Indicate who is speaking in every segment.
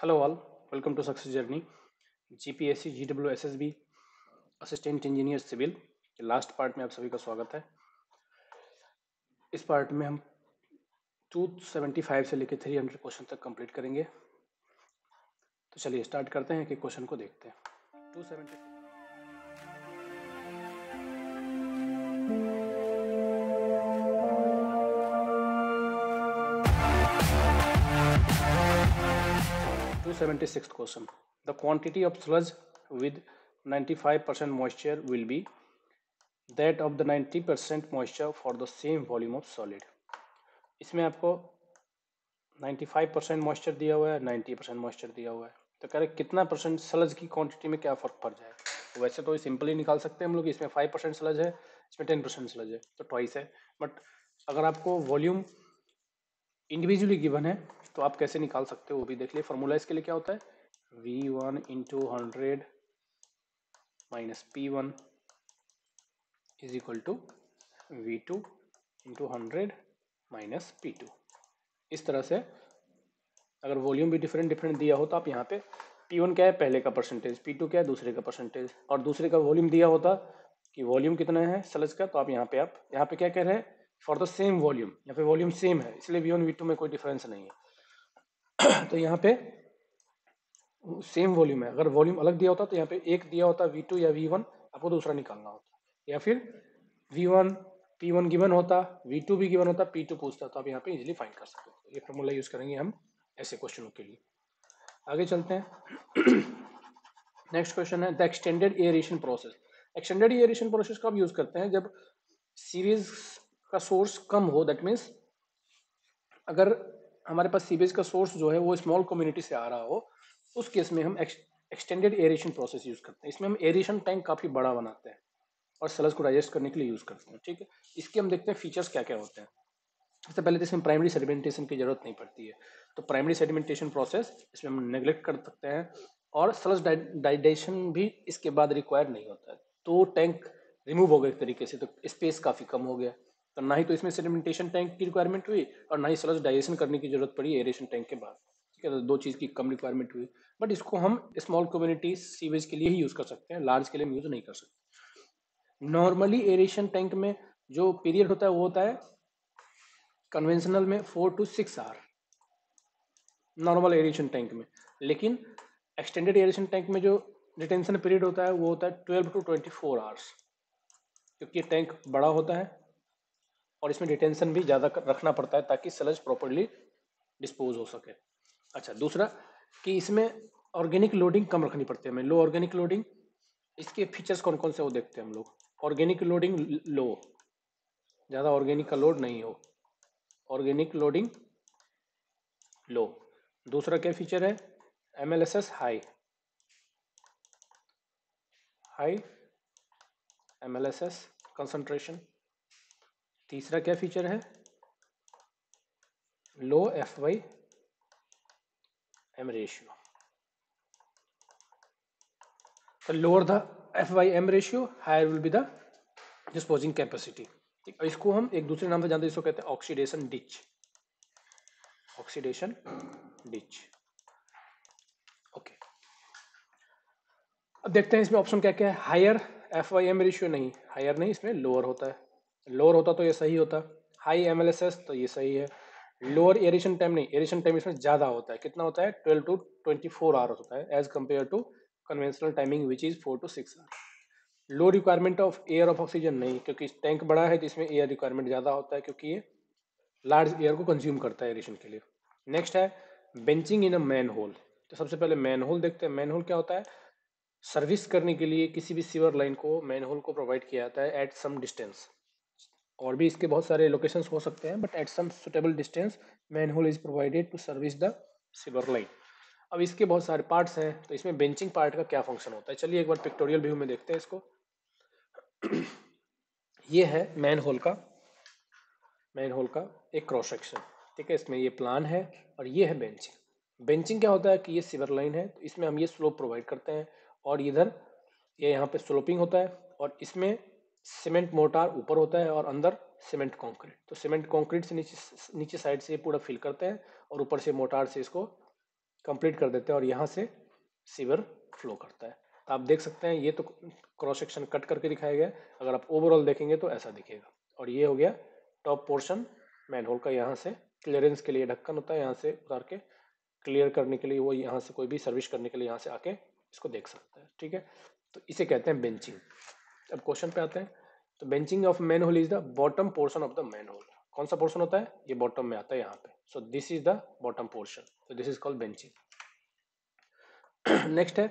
Speaker 1: Hello all, welcome to Success Journey. GPSC, GW, assistant engineer civil के last part में आप सभी का स्वागत है इस पार्ट में हम 275 से लेकर 300 क्वेश्चन तक कंप्लीट करेंगे तो चलिए स्टार्ट करते हैं कि क्वेश्चन को देखते हैं seventy to 76th question. The quantity of sludge with 95% moisture will be that of the 90% moisture for the same volume of solid. इसमें आपको 95% मॉइस्चर दिया हुआ है 90% मॉइस्चर दिया हुआ है तो कह रहे कितना परसेंट सलज की क्वांटिटी में क्या फर्क पड़ जाए वैसे तो सिंपली निकाल सकते हैं हम लोग इसमें 5 परसेंट सलज है इसमें 10 परसेंट सलज है तो ट्वाइस है बट अगर आपको वॉल्यूम इंडिविजुअली गिवन है तो आप कैसे निकाल सकते हो वो भी देख लिए फॉर्मूला इसके लिए क्या होता है V one into hundred minus P one is equal to V two into hundred minus P two इस तरह से अगर वॉल्यूम भी डिफरेंट डिफरेंट दिया हो तो आप यहाँ पे पी वन क्या है पहले का परसेंटेज पी टू क्या है दूसरे का परसेंटेज और दूसरे का वॉल्यूम दिया होता कि वॉल्यूम कितना है सलज का तो आप यहाँ पे आप यहाँ पे क्या कह रहे हैं फॉर द सेम वॉल्यूम यहाँ पे वॉल्यूम सेम है इसलिए वी वन वी टू में कोई डिफरेंस नहीं है तो यहाँ पे सेम वॉल्यूम है अगर वॉल्यूम अलग दिया होता तो यहाँ पे एक दिया होता वी टू या वी वन आपको दूसरा निकालना होता या फिर V one P one given होता वी टू भी गिवन होता पी टू पूछता तो आप यहाँ पे इजीली फाइंड कर सकते हो ये फॉर्मूला यूज करेंगे हम ऐसे क्वेश्चनों के लिए आगे चलते हैं नेक्स्ट क्वेश्चन है the extended aeration process extended aeration process कब यूज करते हैं जब सीरीज का सोर्स कम हो दैट मीन्स अगर हमारे पास सीवेज का सोर्स जो है वो स्मॉल कम्युनिटी से आ रहा हो उस केस में हम एक्सटेंडेड एरिएशन प्रोसेस यूज़ करते हैं इसमें हम एरिएशन टैंक काफ़ी बड़ा बनाते हैं और सेल्स को डाइजेस्ट करने के लिए यूज़ करते हैं ठीक है इसके हम देखते हैं फीचर्स क्या क्या होते हैं सबसे पहले तो इसमें प्राइमरी सेडिमेंटेशन की जरूरत नहीं पड़ती है तो प्राइमरी सेडिमेंटेशन प्रोसेस इसमें हम नेग्लेक्ट कर सकते हैं और सलस डाइडेशन भी इसके बाद रिक्वायर नहीं होता है तो टैंक रिमूव हो गया एक तरीके से तो स्पेस काफ़ी कम हो गया तो ना ही तो इसमें सेडिमेंटेशन टैंक की रिक्वायरमेंट हुई और ना ही सलस डाइजेशन करने की जरूरत पड़ी एरेशन टैंक के बाद ठीक है तो दो चीज़ की कम रिक्वायरमेंट हुई बट इसको हम स्मॉल कम्युनिटी सीवेज के लिए ही यूज़ कर सकते हैं लार्ज के लिए हम यूज़ नहीं कर सकते नॉर्मली एरेशन टैंक में जो पीरियड होता है वो होता है कन्वेंशनल में four to six hour normal aeration tank में लेकिन एक्सटेंडेड एरेशन टैंक में जो रिटेंशन पीरियड होता है वो होता है twelve to twenty four hours क्योंकि टैंक बड़ा होता है और इसमें डिटेंशन भी ज़्यादा रखना पड़ता है ताकि सलज प्रॉपरली डिस्पोज हो सके अच्छा दूसरा कि इसमें ऑर्गेनिक लोडिंग कम रखनी पड़ती है हमें लो ऑर्गेनिक लोडिंग इसके फीचर्स कौन कौन से वो देखते हैं हम लोग ऑर्गेनिक लोडिंग लो ज़्यादा ऑर्गेनिक का लोड नहीं हो ऑर्गेनिक लोडिंग लो दूसरा क्या फीचर है M L S S high high M L S S concentration तीसरा क्या फीचर है low F Y M ratio तो lower the F Y M ratio higher will be the disposing capacity इसको हम एक दूसरे नाम से जानते हैं इसको कहते हैं oxidation ditch oxidation ditch okay अब देखते हैं इसमें ऑप्शन क्या क्या है higher F Y M ratio नहीं हायर नहीं इसमें लोअर होता है लोअर होता तो ये सही होता हाई एम तो ये सही है लोअर एरिशन टाइम नहीं एरिशन टाइम इसमें ज़्यादा होता है कितना होता है twelve to twenty four hours होता है as compare to conventional timing which is four to six hour low requirement of air of oxygen नहीं क्योंकि टैंक बड़ा है तो इसमें एयर रिक्वायरमेंट ज़्यादा होता है क्योंकि ये लार्ज एयर को कंज्यूम करता है एरिशन के लिए नेक्स्ट है benching in a manhole तो सबसे पहले मैन होल देखते हैं मैन होल क्या होता है सर्विस करने के लिए किसी भी सीवर लाइन को मैन होल को प्रोवाइड किया जाता है एट सम डिस्टेंस और भी इसके बहुत सारे लोकेशन हो सकते हैं but at some suitable distance manhole is provided to service the sewer line अब इसके बहुत सारे पार्ट्स हैं तो इसमें बेंचिंग पार्ट का क्या फंक्शन होता है चलिए एक बार पिक्टोरियल व्यू में देखते हैं इसको ये है मैन होल का मैन होल का एक क्रॉस सेक्शन ठीक है इसमें ये प्लान है और ये है बेंचिंग बेंचिंग क्या होता है कि ये सिवर लाइन है तो इसमें हम ये स्लोप प्रोवाइड करते हैं और इधर ये यहाँ पे स्लोपिंग होता है और इसमें सीमेंट मोटार ऊपर होता है और अंदर सीमेंट कंक्रीट तो सीमेंट कंक्रीट से नीचे नीचे साइड से पूरा फिल करते हैं और ऊपर से मोटार से इसको कंप्लीट कर देते हैं और यहाँ से सीवर फ्लो करता है तो आप देख सकते हैं ये तो क्रॉस सेक्शन कट करके दिखाया गया अगर आप ओवरऑल देखेंगे तो ऐसा दिखेगा और ये हो गया टॉप पोर्शन मैन होल का यहाँ से क्लियरेंस के लिए ढक्कन होता है यहाँ से उतार के क्लियर करने के लिए वो यहाँ से कोई भी सर्विस करने के लिए यहाँ से आके इसको देख सकता है ठीक है तो इसे कहते हैं बेंचिंग अब क्वेश्चन पे आते हैं तो benching of manhole is the bottom portion of the manhole कौन सा पोर्शन होता है ये बॉटम में आता है यहाँ पे so this is the bottom portion तो this is called benching next है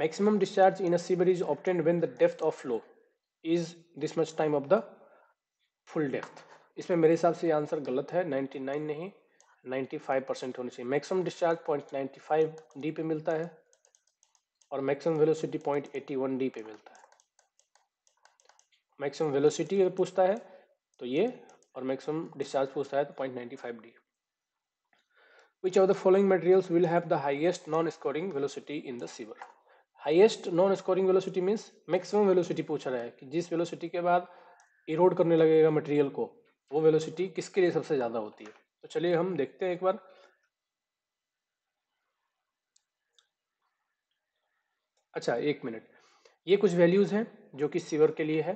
Speaker 1: maximum discharge in a sewer is obtained when the depth of flow is this much time of the full depth इसमें मेरे हिसाब से answer गलत है 99 नहीं 95 percent होनी चाहिए maximum discharge point ninety five D पे मिलता है और maximum velocity point eighty one D पे मिलता है मैक्सिमम वेलोसिटी पूछता है तो ये और मैक्सिमम डिस्चार्ज पूछता है तो point ninety five D which are the following materials will have the highest non scouring velocity in the sewer highest non scouring velocity means maximum velocity पूछ रहा है कि जिस वेलोसिटी के बाद इरोड करने लगेगा मटेरियल को वो वेलोसिटी किसके लिए सबसे ज़्यादा होती है तो चलिए हम देखते हैं एक बार अच्छा एक मिनट ये कुछ वैल्यूज़ हैं जो कि सीवर के लिए है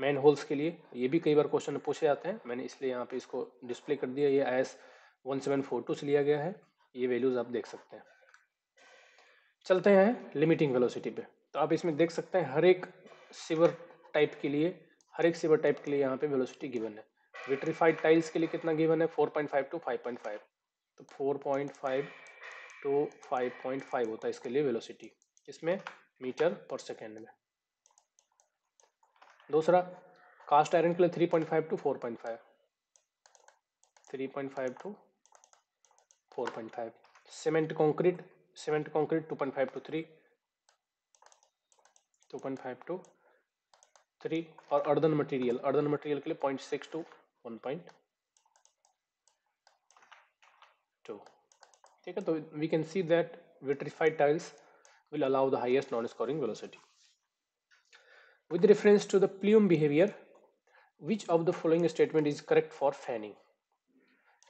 Speaker 1: मैन होल्स के लिए ये भी कई बार क्वेश्चन पूछे जाते हैं मैंने इसलिए यहाँ पे इसको डिस्प्ले कर दिया ये I S one seven four two से लिया गया है ये वैल्यूज़ आप देख सकते हैं चलते हैं लिमिटिंग वेलोसिटी पे तो आप इसमें देख सकते हैं हर एक सिवर टाइप के लिए हर एक सिवर टाइप के लिए यहाँ पे वेलोसिटी गिवन है विट्रीफाइड टाइल्स के लिए कितना गिवन है फाइव टू फाइव तो फाइव टू फाइव होता है इसके लिए वेलोसिटी इसमें मीटर पर सेकेंड में दूसरा कास्ट आयरन के लिए three point five to four point five three point five to four point five cement concrete cement concrete two point five to three two point five to three और earthen material earthen material के लिए point six to one point two ठीक है तो we can see that vitrified tiles will allow the highest non scouring velocity with reference to the plume behavior which of the following statement is correct for fanning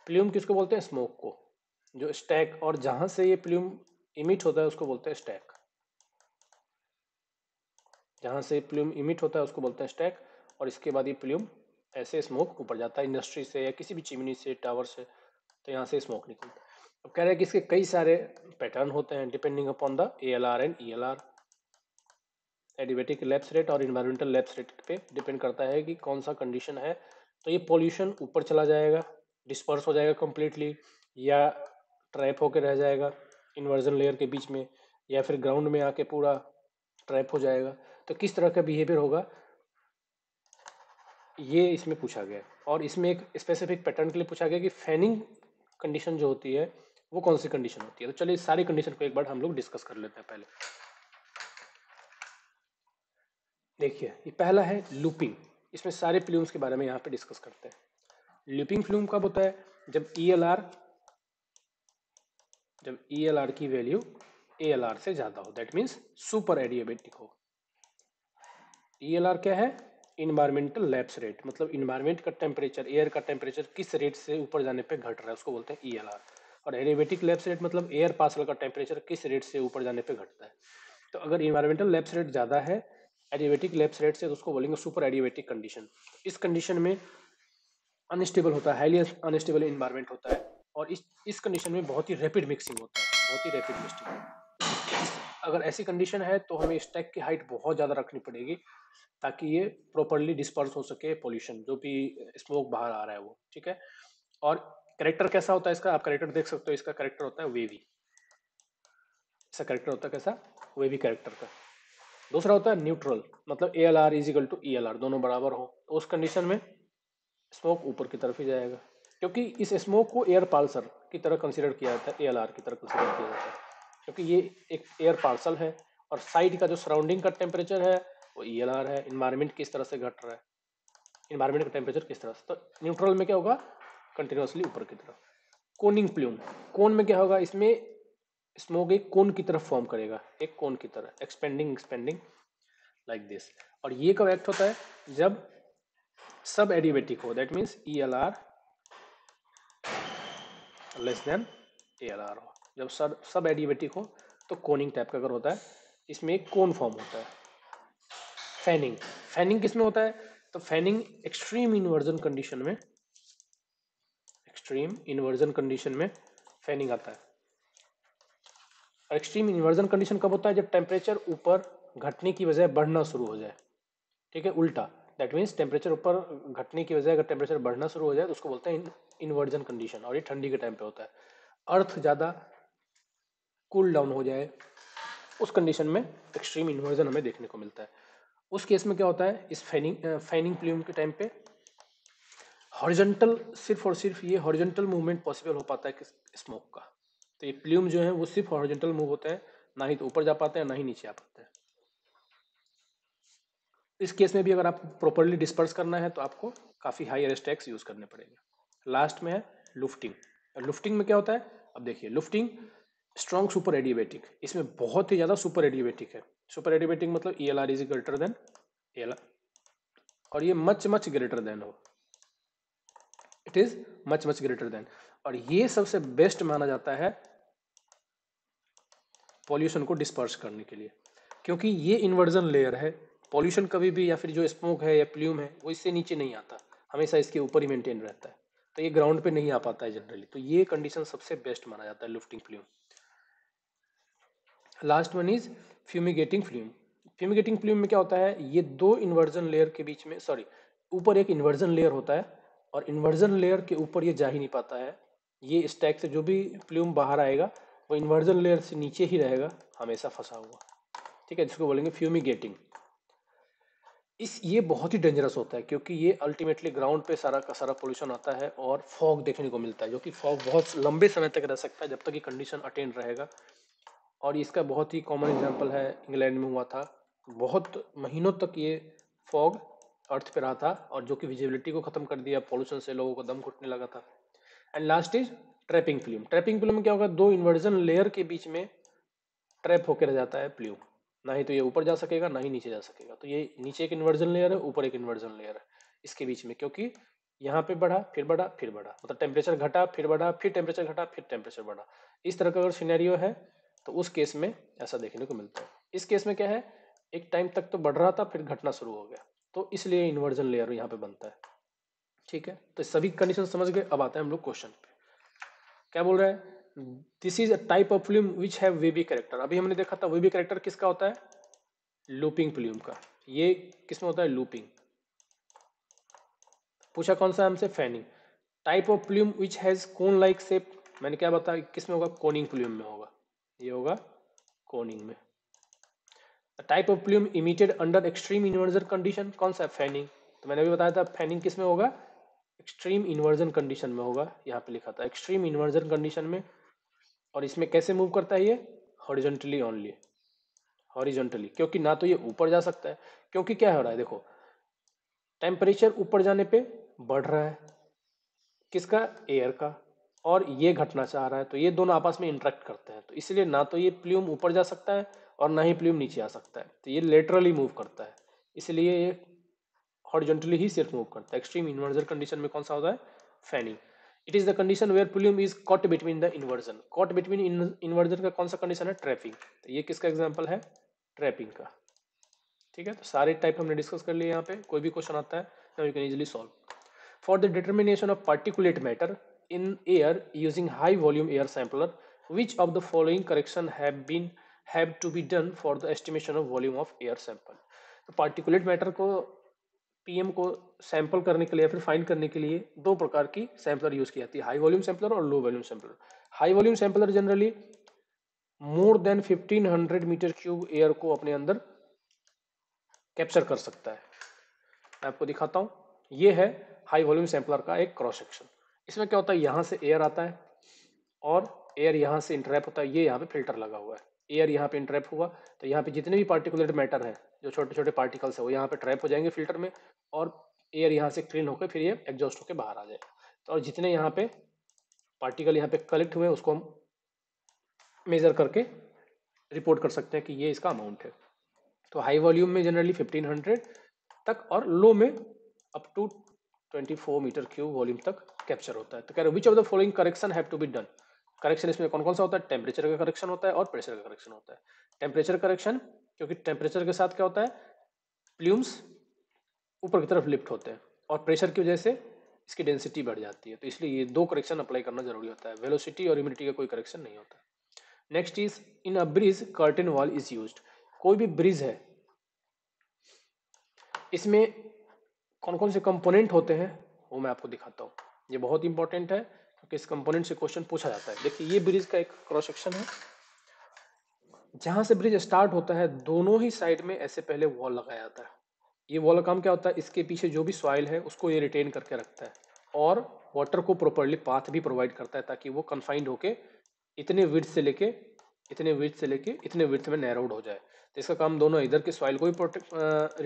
Speaker 1: plume किसको बोलते हैं smoke को जो stack और जहां से ये plume emit होता है उसको बोलते हैं स्टैक जहां से प्ल्यूम इमिट होता है उसको बोलते हैं स्टैक और इसके बाद ये प्ल्यूम ऐसे स्मोक ऊपर जाता है इंडस्ट्री से या किसी भी चिमनी से टावर से तो यहाँ से स्मोक निकलता है अब कह रहे हैं कि इसके कई सारे पैटर्न होते हैं depending upon the A L R and E L R adiabatic lapse rate और इन्वायरमेंटल लैप्स रेट पे डिपेंड करता है कि कौन सा कंडीशन है तो ये पॉल्यूशन ऊपर चला जाएगा डिस्पर्स हो जाएगा कम्प्लीटली या ट्रैप होकर रह जाएगा इन्वर्जन लेयर के बीच में या फिर ग्राउंड में आके पूरा ट्रैप हो जाएगा तो किस तरह का बिहेवियर होगा ये इसमें पूछा गया और इसमें एक स्पेसिफिक पैटर्न के लिए पूछा गया कि फैनिंग कंडीशन जो होती है वो कौन सी कंडीशन होती है तो चलिए सारी कंडीशन को एक बार हम लोग डिस्कस कर लेते हैं पहले देखिए ये पहला है लूपिंग इसमें सारे फ्लूम्स के बारे में यहाँ पे डिस्कस करते हैं लूपिंग फ्लूम कब होता है जब ई e जब ई e की वैल्यू ए से ज़्यादा हो दैट मीन्स सुपर एडियोबेटिक हो ई e क्या है इन्वायरमेंटल लैप्स रेट मतलब इन्वायरमेंट का टेम्परेचर एयर का टेम्परेचर किस रेट से ऊपर जाने पे घट रहा है उसको बोलते हैं ई और एडियाबेटिक लैप्स रेट मतलब एयर पार्सल का टेम्परेचर किस रेट से ऊपर जाने पे घटता है तो अगर इन्वायरमेंटल लैप्स रेट ज़्यादा है एडिबेटिक लेफ्ट साइड से तो उसको बोलेंगे सुपर एडिबेटिक कंडीशन इस कंडीशन में अनस्टेबल होता है हाईली अनस्टेबल इन्वायरमेंट होता है और इस इस कंडीशन में बहुत ही रैपिड मिक्सिंग होता है बहुत ही रैपिड मिक्सिंग अगर ऐसी कंडीशन है तो हमें स्टैक की हाइट बहुत ज़्यादा रखनी पड़ेगी ताकि ये प्रॉपरली डिस्पर्स हो सके पोल्यूशन जो भी स्मोक बाहर आ रहा है वो ठीक है और करेक्टर कैसा होता है इसका आप करेक्टर देख सकते हो इसका करेक्टर होता है वेवी इसका करेक्टर होता है कैसा वेवी करेक्टर का दूसरा होता है न्यूट्रल मतलब A L R is equal to E L R दोनों बराबर हो तो उस कंडीशन में स्मोक ऊपर की तरफ ही जाएगा क्योंकि इस स्मोक को एयर पार्सल की तरह कंसिडर किया जाता है ए एल आर की तरह कंसिडर किया जाता है क्योंकि ये एक एयर पार्सल है और साइड का जो सराउंडिंग का टेम्परेचर है वो ई एल आर है इन्वायरमेंट किस तरह से घट रहा है इन्वायरमेंट का टेम्परेचर किस तरह से तो न्यूट्रल में क्या होगा कंटिन्यूसली ऊपर की तरफ कोनिंग प्लूम कोन में क्या होगा इसमें स्मोक एक कोन की तरफ फॉर्म करेगा एक कोन की तरह एक्सपेंडिंग एक्सपेंडिंग लाइक दिस और ये कब एक्ट होता है जब सब एडिबेटिक हो that means E L R less than A L R हो जब सब सब एडिबेटिक हो तो कोनिंग टाइप का अगर होता है इसमें एक कोन फॉर्म होता है फैनिंग फैनिंग किस में होता है तो फैनिंग एक्सट्रीम इन्वर्जन कंडीशन में एक्सट्रीम इन्वर्जन कंडीशन में फैनिंग आता है एक्सट्रीम इन्वर्जन कंडीशन कब होता है जब टेम्परेचर ऊपर घटने की वजह बढ़ना शुरू हो जाए ठीक है उल्टा दैट मीन्स टेम्परेचर ऊपर घटने की वजह अगर टेम्परेचर बढ़ना शुरू हो जाए तो उसको बोलते हैं इन्वर्जन कंडीशन और ये ठंडी के टाइम पे होता है अर्थ ज़्यादा कूल डाउन हो जाए उस कंडीशन में एक्सट्रीम इन्वर्जन हमें देखने को मिलता है उस केस में क्या होता है इस फैनिंग फैनिंग प्ल्यूम के टाइम पे हॉरिजेंटल सिर्फ और सिर्फ ये हॉरिजेंटल मूवमेंट पॉसिबल हो पाता है स्मोक का तो ये प्ल्यूम जो है वो सिर्फ हॉरिजेंटल मूव होते हैं ना ही तो ऊपर जा पाते हैं ना ही नीचे आ पाते हैं इस केस में भी अगर आप प्रॉपरली डिस्पर्स करना है तो आपको काफ़ी हाई स्टैक्स यूज़ करने पड़ेंगे लास्ट में है लुफ्टिंग लुफ्टिंग में क्या होता है अब देखिए लुफ्टिंग स्ट्रॉन्ग सुपर एडिबेटिक इसमें बहुत ही ज़्यादा सुपर एडिबेटिक है सुपर एडिबेटिक मतलब E L R is greater than A L और ये मच मच ग्रेटर देन हो it is much much greater than और ये सबसे बेस्ट माना जाता है पॉल्यूशन को डिस्पर्स करने के लिए क्योंकि ये इन्वर्जन लेयर है पॉल्यूशन कभी भी या फिर जो स्मोक है या प्ल्यूम है वो इससे नीचे नहीं आता हमेशा इसके ऊपर ही मेंटेन रहता है तो ये ग्राउंड पे नहीं आ पाता है जनरली तो ये कंडीशन सबसे बेस्ट माना जाता है lifting plume last one is fumigating plume fumigating plume में क्या होता है ये दो इन्वर्जन लेयर के बीच में सॉरी ऊपर एक इन्वर्जन लेयर होता है और इन्वर्जन लेयर के ऊपर ये जा ही नहीं पाता है ये स्टैक से जो भी प्लूम बाहर आएगा वो इन्वर्जन लेयर से नीचे ही रहेगा हमेशा फंसा हुआ ठीक है जिसको बोलेंगे फ्यूमिगेटिंग इस ये बहुत ही डेंजरस होता है क्योंकि ये अल्टीमेटली ग्राउंड पे सारा का सारा पोल्यूशन आता है और फॉग देखने को मिलता है जो कि फॉग बहुत लंबे समय तक रह सकता है जब तक ये कंडीशन अटेंड रहेगा और इसका बहुत ही कॉमन एग्जाम्पल है इंग्लैंड में हुआ था बहुत महीनों तक ये फॉग अर्थ पे रहा था और जो कि विजिबिलिटी को ख़त्म कर दिया पॉल्यूशन से लोगों को दम घुटने लगा था and last is trapping plume trapping plume क्या होगा दो इन्वर्जन लेयर के बीच में ट्रैप होकर रह जाता है फ्लूम ना ही तो ये ऊपर जा सकेगा ना ही नीचे जा सकेगा तो ये नीचे एक इन्वर्जन लेयर है ऊपर एक इन्वर्जन लेयर है इसके बीच में क्योंकि यहाँ पे बढ़ा फिर बढ़ा फिर बढ़ा मतलब टेम्परेचर घटा फिर बढ़ा फिर टेम्परेचर घटा फिर टेम्परेचर बढ़ा इस तरह का अगर सीनैरियो है तो उस केस में ऐसा देखने को मिलता है इस केस में क्या है एक टाइम तक तो बढ़ रहा था फिर घटना शुरू हो गया तो इसलिए इन्वर्जन लेयर यहाँ पे बनता है ठीक है तो सभी कंडीशन समझ गए अब आता है हम लोग क्वेश्चन पे क्या बोल रहे हैं this is a type of film which have wavy character अभी हमने देखा था बी करेक्टर किसका होता है लूपिंग फिल्म का ये किसमें होता है लूपिंग पूछा कौन सा हमसे fanning type of film which has cone like shape मैंने क्या बताया किस में होगा कोनिंग फिल्म में होगा ये होगा कोनिंग में type of film emitted under extreme inversion condition कौन सा है फैनिंग तो मैंने अभी बताया था फैनिंग किस में होगा एक्सट्रीम इन्वर्जन कंडीशन में होगा यहाँ पे लिखा था एक्सट्रीम इन्वर्जन कंडीशन में और इसमें कैसे मूव करता है ये हॉरिजेंटली ओनली हॉरिजेंटली क्योंकि ना तो ये ऊपर जा सकता है क्योंकि क्या हो रहा है देखो टेम्परेचर ऊपर जाने पे बढ़ रहा है किसका एयर का और ये घटना चाह रहा है तो ये दोनों आपस में इंटरेक्ट करते हैं तो इसलिए ना तो ये प्ल्यूम ऊपर जा सकता है और ना ही प्ल्यूम नीचे आ सकता है तो ये लेटरली मूव करता है इसलिए ये हॉरिजॉन्टली ही सिर्फ मूव करता है एक्सट्रीम इन्वर्जन कंडीशन में कौन सा होता है fanning it is the condition where plume is caught between the inversion caught between inversion का कौन सा कंडीशन है ट्रैपिंग तो ये किसका एग्जाम्पल है ट्रैपिंग का ठीक है तो सारे टाइप हमने डिस्कस कर लिए यहाँ पे कोई भी क्वेश्चन आता है now you can easily solve for the determination of particulate matter in air using high volume air sampler which of the following correction have been have to be done for the estimation of volume of तो particulate matter को PM को sample करने के लिए या फिर find करने के लिए दो प्रकार की सैंपलर यूज की जाती है हाई वॉल्यूम सैंपलर और low volume sampler high volume sampler generally more than 1500 metre cube air को अपने अंदर कैप्चर कर सकता है मैं आपको दिखाता हूँ ये है हाई वॉल्यूम सैंपलर का एक क्रॉस सेक्शन इसमें क्या होता है यहाँ से एयर आता है और एयर यहाँ से इंटरैप होता है ये यहाँ पे फिल्टर लगा हुआ है एयर यहाँ पे इंट्रैप हुआ तो यहाँ पे जितने भी पार्टिकुलेट मैटर हैं जो छोटे छोटे पार्टिकल्स हैं वो यहाँ पे ट्रैप हो जाएंगे फिल्टर में और एयर यहाँ से क्लीन होकर फिर ये एग्जॉस्ट होकर बाहर आ जाएगा तो और जितने यहाँ पे पार्टिकल यहाँ पे कलेक्ट हुए उसको हम मेज़र करके रिपोर्ट कर सकते हैं कि ये इसका अमाउंट है तो हाई वॉल्यूम में जनरली हंड्रेड तक और लो में up to 24 metre cube volume तक कैप्चर होता है तो कह रहे which of the following correction have to be done correction इसमें कौन कौन सा होता है टेम्परेचर का करेक्शन होता है और प्रेशर का करेक्शन होता है टेम्परेचर करेक्शन क्योंकि टेम्परेचर के साथ क्या होता है प्ल्यूम्स ऊपर की तरफ लिफ्ट होते हैं और प्रेशर की वजह से इसकी डेंसिटी बढ़ जाती है तो इसलिए ये दो करेक्शन अप्लाई करना जरूरी होता है वेलोसिटी और इम्यूनिटी का कोई करेक्शन नहीं होता next is in a bridge curtain wall is use कोई भी ब्रिज है इसमें कौन कौन से कंपोनेंट होते हैं वो मैं आपको दिखाता हूँ ये बहुत इंपॉर्टेंट है क्योंकि इस कंपोनेंट से क्वेश्चन पूछा जाता है देखिए ये ब्रिज का एक क्रॉस सेक्शन है जहां से ब्रिज स्टार्ट होता है दोनों ही साइड में ऐसे पहले वॉल लगाया जाता है ये वॉल काम क्या होता है इसके पीछे जो भी सॉइल है उसको ये रिटेन करके रखता है और वाटर को प्रॉपरली पाथ भी प्रोवाइड करता है ताकि वो कन्फाइंड होके इतने विर्थ से लेके इतने विर्थ से लेके इतने विर्थ में नैरोड हो जाए तो इसका काम दोनों इधर के सॉइल को भी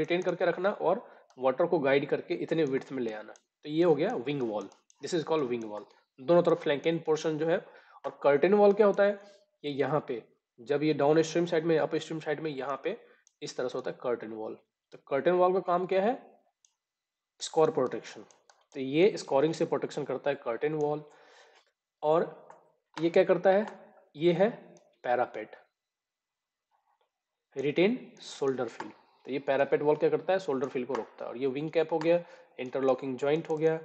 Speaker 1: रिटेन करके रखना और वाटर को गाइड करके इतने विर्थ में ले आना तो ये हो गया wing wall this is called wing wall दोनों तरफ फ्लैंकिन पोर्शन जो है और कर्टेन वॉल क्या होता है ये यहाँ पे जब ये डाउन स्ट्रीम साइड में अप स्ट्रीम साइड में यहाँ पे इस तरह से होता है कर्टेन वॉल तो कर्टेन वॉल का काम क्या है स्कोर प्रोटेक्शन तो ये स्कोरिंग से प्रोटेक्शन करता है कर्टेन वॉल और ये क्या करता है ये है पैरापेट रिटेन शोल्डर फील्ड तो ये पैरापेट वॉल क्या करता है शोल्डर फील्ड को रोकता है और ये विंग कैप हो गया इंटरलॉकिंग ज्वाइंट हो गया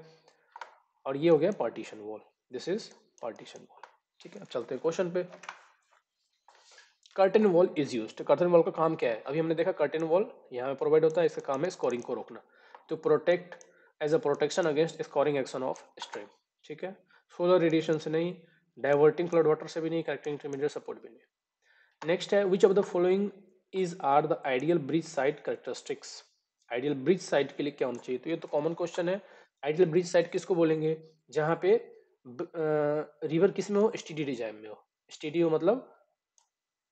Speaker 1: और ये हो गया partition wall this is partition wall ठीक है अब चलते हैं क्वेश्चन पे curtain wall is use curtain wall का काम क्या है अभी हमने देखा कर्टन वॉल यहाँ पे प्रोवाइड होता है इसका काम है स्कोरिंग को रोकना to protect as a protection against scouring action of stream ठीक है सोलर रेडिएशन से नहीं डाइवर्टिंग फ्लड वाटर से भी नहीं करेक्टिंग इंटरमीडिएट सपोर्ट भी नहीं नेक्स्ट है which of the following is are the ideal bridge site characteristics ideal bridge site के लिए क्या होना चाहिए तो ये तो कॉमन क्वेश्चन है आइडियल ब्रिज साइट किसको बोलेंगे जहाँ पे रिवर किस में हो स्टडी डिजाइन में हो स्टडी हो मतलब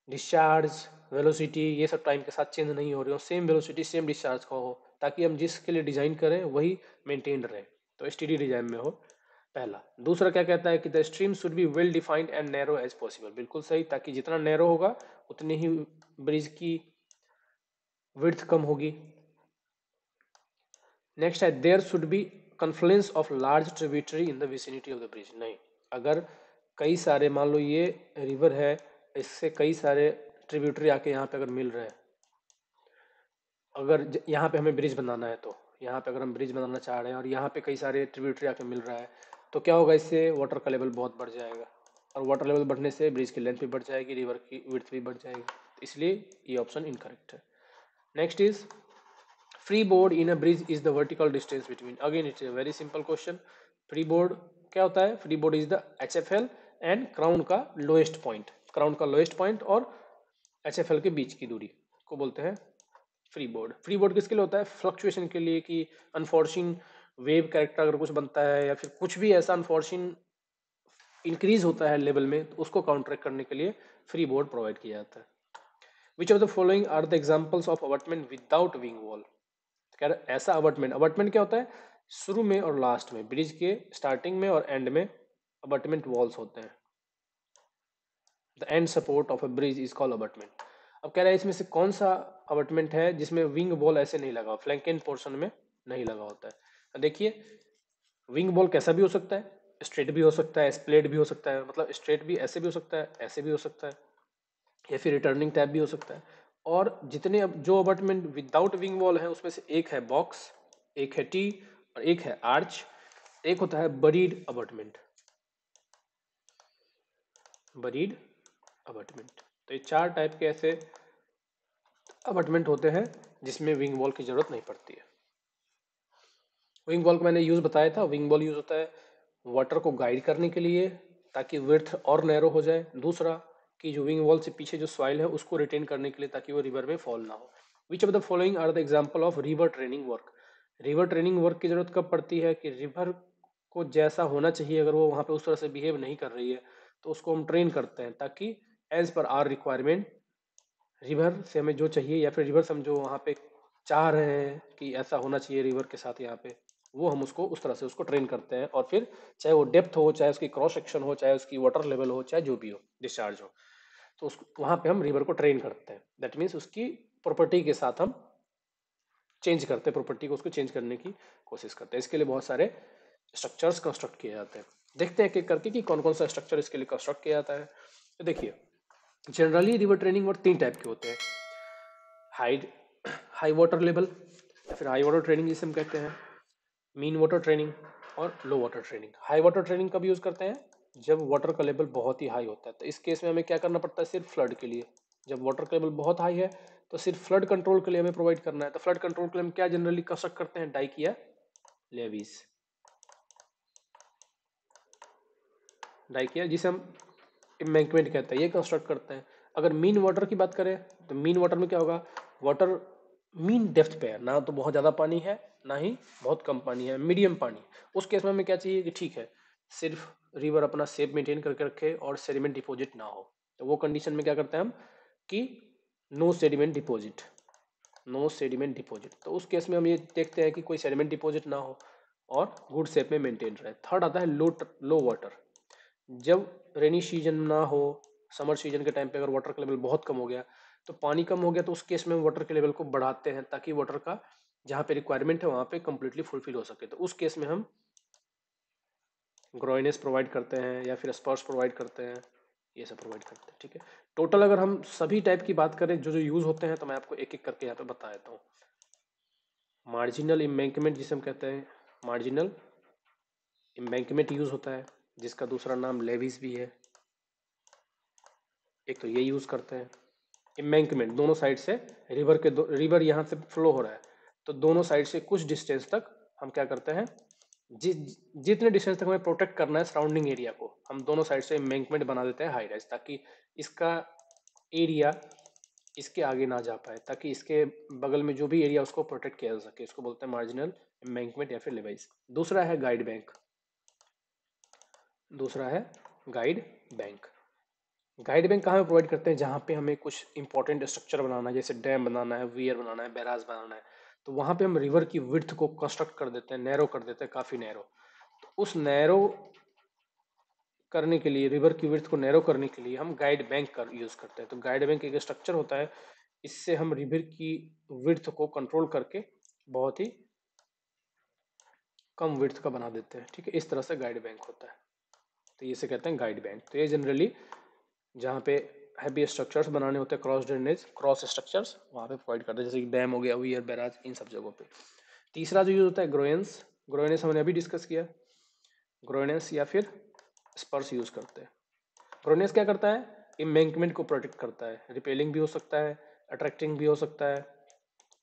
Speaker 1: डिस्चार्ज वेलोसिटी ये सब टाइम के साथ चेंज नहीं हो रही हो सेम वेलोसिटी सेम डिस्चार्ज का हो ताकि हम जिसके लिए डिजाइन करें वही मेंटेन रहे तो स्टडी डिजाइन में हो पहला दूसरा क्या कहता है कि the stream should be well defined and narrow as possible बिल्कुल सही ताकि जितना नैरो होगा उतनी ही ब्रिज की विर्थ कम होगी नेक्स्ट है there should be confluence of large tributary in the vicinity of the bridge नहीं अगर कई सारे मान लो ये रिवर है इससे कई सारे ट्रिब्यूटरी आके यहाँ पे अगर मिल रहे हैं अगर यहाँ पे हमें ब्रिज बनाना है तो यहाँ पे अगर हम ब्रिज बनाना चाह रहे हैं और यहाँ पे कई सारे ट्रिब्यूटरी आके मिल रहा है तो क्या होगा इससे वाटर का लेवल बहुत बढ़ जाएगा और वाटर लेवल बढ़ने से ब्रिज की लेंथ भी बढ़ जाएगी रिवर की विर्थ भी बढ़ जाएगी इसलिए ये ऑप्शन इनकरेक्ट है next is freeboard in a bridge is the vertical distance between again it's a very simple question freeboard क्या होता है freeboard is the H F L and crown का lowest point crown का lowest point और H F L के बीच की दूरी को बोलते हैं फ्री बोर्ड फ्री बोर्ड किसके लिए होता है फ्लक्चुएशन के लिए कि अनफॉर्चुन वेव कैरेक्टर अगर कुछ बनता है या फिर कुछ भी ऐसा अनफॉर्चुन इंक्रीज होता है लेवल में तो उसको काउंट्रैक्ट करने के लिए फ्री बोर्ड प्रोवाइड किया जाता है which of the following are the examples of abutment without wing wall तो कह रहे ऐसा अबटमेंट अबटमेंट क्या होता है शुरू में और लास्ट में ब्रिज के स्टार्टिंग में और एंड में अबटमेंट वॉल्स होते हैं the end support of a bridge is call abutment अब कह रहा है इसमें से कौन सा अबटमेंट है जिसमें विंग बॉल ऐसे नहीं लगा एंड पोर्सन में नहीं लगा होता है देखिए विंग बॉल कैसा भी हो सकता है स्ट्रेट भी हो सकता है स्प्लेट भी हो सकता है मतलब स्ट्रेट भी ऐसे भी हो सकता है ऐसे भी हो सकता है या फिर रिटर्निंग टैप भी हो सकता है और जितने अब जो अबार्टमेंट विदाउट विंग वॉल है उसमें से एक है बॉक्स एक है टी और एक है आर्च एक होता है बरीड अबार्टमेंट बरीड अबार्टमेंट तो ये चार टाइप के ऐसे अबार्टमेंट होते हैं जिसमें विंग वॉल की जरूरत नहीं पड़ती है विंग वॉल को मैंने यूज बताया था विंग वॉल यूज होता है वाटर को गाइड करने के लिए ताकि विर्थ और नैरो हो जाए दूसरा कि जो विंग वॉल से पीछे जो सॉइल है उसको रिटेन करने के लिए ताकि वो रिवर में फॉल ना हो which of the following are the example of river training work river training work की जरूरत कब पड़ती है कि रिवर को जैसा होना चाहिए अगर वो वहाँ पे उस तरह से बिहेव नहीं कर रही है तो उसको हम ट्रेन करते हैं ताकि as per are requirement river से हमें जो चाहिए या फिर रिवर से हम जो वहाँ पे चाह रहे हैं कि ऐसा होना चाहिए रिवर के साथ यहाँ पे वो हम उसको उस तरह से उसको ट्रेन करते हैं और फिर चाहे वो डेप्थ हो चाहे उसकी क्रॉस सेक्शन हो चाहे उसकी वाटर लेवल हो चाहे जो भी हो डिस्चार्ज हो तो उस वहाँ पे हम रिवर को ट्रेन करते हैं दैट मीन्स उसकी प्रॉपर्टी के साथ हम चेंज करते हैं प्रॉपर्टी को उसको चेंज करने की कोशिश करते हैं इसके लिए बहुत सारे स्ट्रक्चर्स कंस्ट्रक्ट किए जाते हैं देखते हैं एक एक करके कि कौन कौन सा स्ट्रक्चर इसके लिए कंस्ट्रक्ट किया जाता है तो देखिए जनरली रिवर ट्रेनिंग वर्ड तीन टाइप के होते हैं हाई हाई वाटर लेवल या फिर हाई वाटर ट्रेनिंग जिसे हम कहते हैं मीन वाटर ट्रेनिंग और low water training high water training कब यूज़ करते हैं जब वाटर का लेवल बहुत ही हाई होता है तो इस केस में हमें क्या करना पड़ता है सिर्फ फ्लड के लिए जब वाटर का लेवल बहुत हाई है तो सिर्फ फ्लड कंट्रोल के लिए हमें प्रोवाइड करना है तो फ्लड कंट्रोल के लिए हम क्या जनरली कंस्ट्रक्ट करते हैं डाइकिया लेवीज डाइकिया जिसे हम इमेंकमेंट कहते हैं ये कंस्ट्रक्ट करते हैं अगर मीन वाटर की बात करें तो मीन वाटर में क्या होगा वाटर मीन डेप्थ पे है ना तो बहुत ज़्यादा पानी है ना ही बहुत कम पानी है मीडियम पानी उस केस में हमें क्या चाहिए कि ठीक है सिर्फ रिवर अपना सेप मेंटेन करके रखे और सेडिमेंट डिपोजिट ना हो तो वो कंडीशन में क्या करते हैं हम कि no sediment deposit no sediment deposit तो उस केस में हम ये देखते हैं कि कोई सेडिमेंट डिपोजिट ना हो और गुड सेप में मेंटेन रहे थर्ड आता है लो लो वाटर जब रेनी सीजन ना हो समर सीजन के टाइम पे अगर वाटर का लेवल बहुत कम हो गया तो पानी कम हो गया तो उस केस में हम वाटर के लेवल को बढ़ाते हैं ताकि वाटर का जहाँ पे रिक्वायरमेंट है वहाँ पे कम्प्लीटली फुलफिल हो सके तो उस केस में हम ग्रोइनेस प्रोवाइड करते हैं या फिर स्पर्स प्रोवाइड करते हैं ये सब प्रोवाइड करते हैं ठीक है टोटल अगर हम सभी टाइप की बात करें जो जो यूज़ होते हैं तो मैं आपको एक एक करके यहाँ पे बता देता हूँ मार्जिनल इम्बैंकमेंट जिसे हम कहते हैं मार्जिनल इम्बैंकमेंट यूज़ होता है जिसका दूसरा नाम लेविस भी है एक तो ये यूज़ करते हैं इम्बैंकमेंट दोनों साइड से रिवर के रिवर यहाँ से फ्लो हो रहा है तो दोनों साइड से कुछ डिस्टेंस तक हम क्या करते हैं जि, जितने डिस्टेंस तक हमें प्रोटेक्ट करना है सराउंडिंग एरिया को हम दोनों साइड से मैंकमेंट बना देते हैं हाई राइज ताकि इसका एरिया इसके आगे ना जा पाए ताकि इसके बगल में जो भी एरिया उसको प्रोटेक्ट किया जा सके इसको बोलते हैं मार्जिनल मैंकमेंट या फिर लेवाइज दूसरा है गाइड बैंक दूसरा है गाइड बैंक गाइड बैंक कहाँ प्रोवाइड करते हैं जहाँ पे हमें कुछ इंपॉर्टेंट स्ट्रक्चर बनाना है जैसे डैम बनाना है वियर बनाना है बैराज बनाना है तो वहाँ पे हम रिवर की विर्थ को कंस्ट्रक्ट कर देते हैं नैरो कर देते हैं काफ़ी नैरो तो उस नैरो करने के लिए रिवर की विर्थ को नैरो करने के लिए हम गाइड बैंक का कर यूज़ करते हैं तो गाइड बैंक एक स्ट्रक्चर होता है इससे हम रिवर की विर्थ को कंट्रोल करके बहुत ही कम विर्थ का बना देते हैं ठीक है इस तरह से गाइड बैंक होता है तो ये से कहते हैं गाइड बैंक तो ये जनरली जहाँ पे हैवी स्ट्रक्चर्स बनाने होते हैं क्रॉस ड्रेनेज क्रॉस स्ट्रक्चर्स वहाँ पे प्रोवाइड करते हैं जैसे कि डैम हो गया वीयर बैराज इन सब जगहों पे तीसरा जो यूज़ होता है ग्रोएंस ग्रोएनेस हमने अभी डिस्कस किया ग्रोएनेस या फिर स्पर्स यूज़ करते हैं ग्रोइनेस क्या करता है इमेंकमेंट को प्रोटेक्ट करता है रिपेलिंग भी हो सकता है अट्रैक्टिंग भी हो सकता है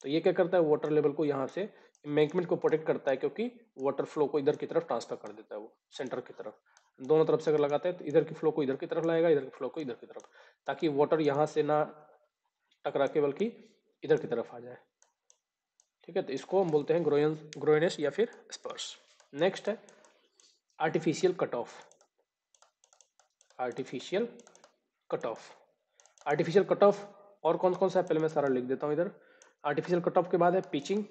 Speaker 1: तो ये क्या करता है वाटर लेवल को यहाँ से इमेंकमेंट को प्रोटेक्ट करता है क्योंकि वाटर फ्लो को इधर की तरफ ट्रांसफर कर देता है वो सेंटर की तरफ दोनों तरफ से अगर लगाते हैं तो इधर की फ्लो को इधर की तरफ लाएगा इधर की फ्लो को इधर की तरफ ताकि वाटर यहाँ से ना टकरा के बल्कि इधर की तरफ आ जाए ठीक है तो इसको हम बोलते हैं ग्रोय ग्रोइनेस या फिर स्पर्स नेक्स्ट है artificial cut off artificial cut off artificial cut off और कौन कौन सा है पहले मैं सारा लिख देता हूँ इधर आर्टिफिशियल कट ऑफ के बाद है pitching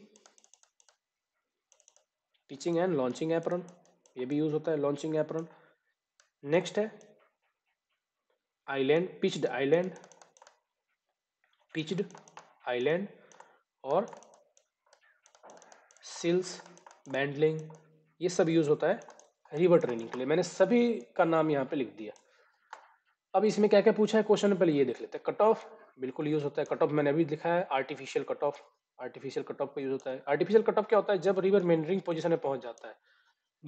Speaker 1: pitching and launching apron ये भी यूज होता है लॉन्चिंग एप्रन नेक्स्ट है island pitched island pitched island और सिल्स बैंडलिंग ये सब यूज़ होता है रिवर ट्रेनिंग के लिए मैंने सभी का नाम यहाँ पे लिख दिया अब इसमें क्या क्या पूछा है क्वेश्चन पहले ये देख लेते हैं कट ऑफ बिल्कुल यूज़ होता है कट ऑफ मैंने अभी लिखा है artificial cut off artificial cut off का यूज़ होता है आर्टिफिशियल कट ऑफ क्या होता है जब रिवर मेनरिंग पोजिशन में पहुंच जाता है